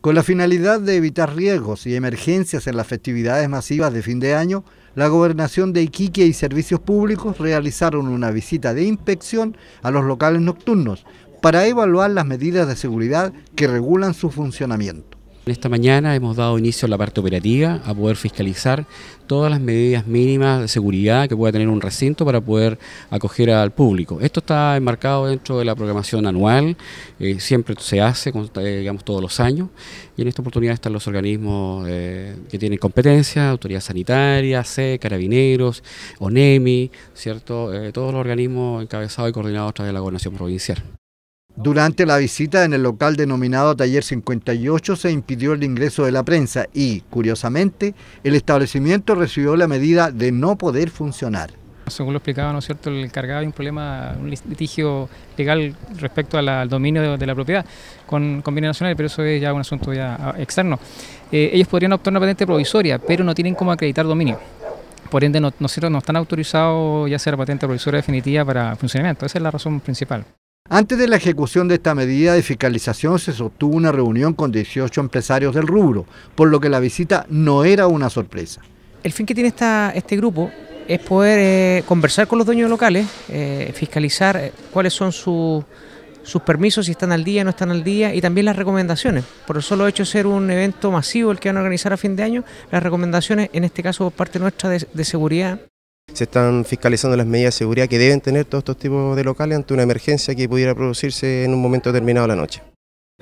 Con la finalidad de evitar riesgos y emergencias en las festividades masivas de fin de año, la Gobernación de Iquique y Servicios Públicos realizaron una visita de inspección a los locales nocturnos para evaluar las medidas de seguridad que regulan su funcionamiento. Esta mañana hemos dado inicio a la parte operativa, a poder fiscalizar todas las medidas mínimas de seguridad que pueda tener un recinto para poder acoger al público. Esto está enmarcado dentro de la programación anual, eh, siempre se hace, digamos, todos los años, y en esta oportunidad están los organismos eh, que tienen competencia, autoridad sanitaria, C, carabineros, ONEMI, ¿cierto? Eh, todos los organismos encabezados y coordinados a través de la gobernación provincial. Durante la visita en el local denominado Taller 58 se impidió el ingreso de la prensa y, curiosamente, el establecimiento recibió la medida de no poder funcionar. Según lo explicaba, ¿no es cierto?, el encargado hay un problema, un litigio legal respecto al dominio de, la propiedad con, con bienes nacionales, pero eso es ya un asunto ya ah, externo. Eh, ellos podrían optar una patente provisoria, pero no tienen cómo acreditar dominio. Por ende, no, no, no están autorizados ya sea patente provisoria definitiva para funcionamiento. Esa es la razón principal. Antes de la ejecución de esta medida de fiscalización se sostuvo una reunión con 18 empresarios del rubro, por lo que la visita no era una sorpresa. El fin que tiene esta, este grupo es poder eh, conversar con los dueños locales, eh, fiscalizar eh, cuáles son sus permisos, si están al día, no están al día, y también las recomendaciones. Por el solo hecho de ser un evento masivo el que van a organizar a fin de año, las recomendaciones, en este caso por parte nuestra de seguridad, se están fiscalizando las medidas de seguridad que deben tener todos estos tipos de locales ante una emergencia que pudiera producirse en un momento determinado de la noche.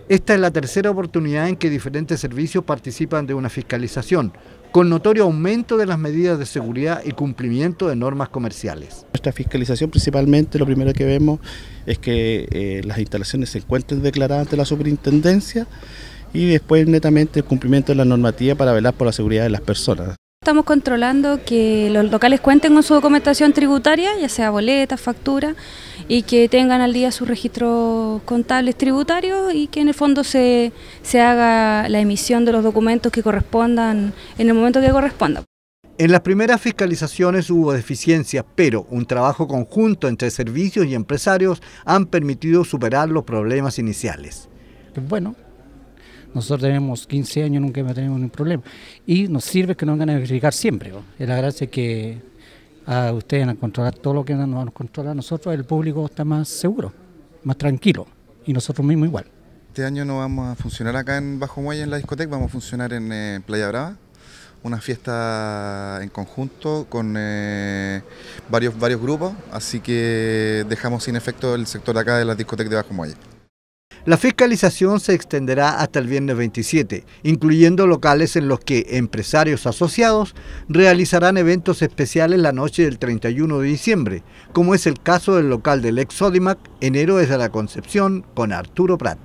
Esta es la tercera oportunidad en que diferentes servicios participan de una fiscalización, con notorio aumento de las medidas de seguridad y cumplimiento de normas comerciales. Nuestra fiscalización principalmente lo primero que vemos es que eh, las instalaciones se encuentren declaradas ante la superintendencia y después netamente el cumplimiento de la normativa para velar por la seguridad de las personas estamos controlando que los locales cuenten con su documentación tributaria, ya sea boletas, facturas, y que tengan al día sus registros contables tributarios y que en el fondo se, se haga la emisión de los documentos que correspondan en el momento que corresponda. En las primeras fiscalizaciones hubo deficiencias, pero un trabajo conjunto entre servicios y empresarios han permitido superar los problemas iniciales. Bueno, nosotros tenemos 15 años, nunca hemos tenido ningún problema. Y nos sirve que nos vengan a verificar siempre. Es la gracia que a ah, ustedes van a controlar todo lo que nos van a controlar. nosotros, el público está más seguro, más tranquilo. Y nosotros mismos igual. Este año no vamos a funcionar acá en Bajo Muelle, en la discoteca, vamos a funcionar en eh, Playa Brava una fiesta en conjunto con eh, varios, varios grupos, así que dejamos sin efecto el sector acá de la discoteca de Bajo Muelle. La fiscalización se extenderá hasta el viernes 27, incluyendo locales en los que empresarios asociados realizarán eventos especiales la noche del 31 de diciembre, como es el caso del local del Exodimac en Héroes de la Concepción con Arturo Prat.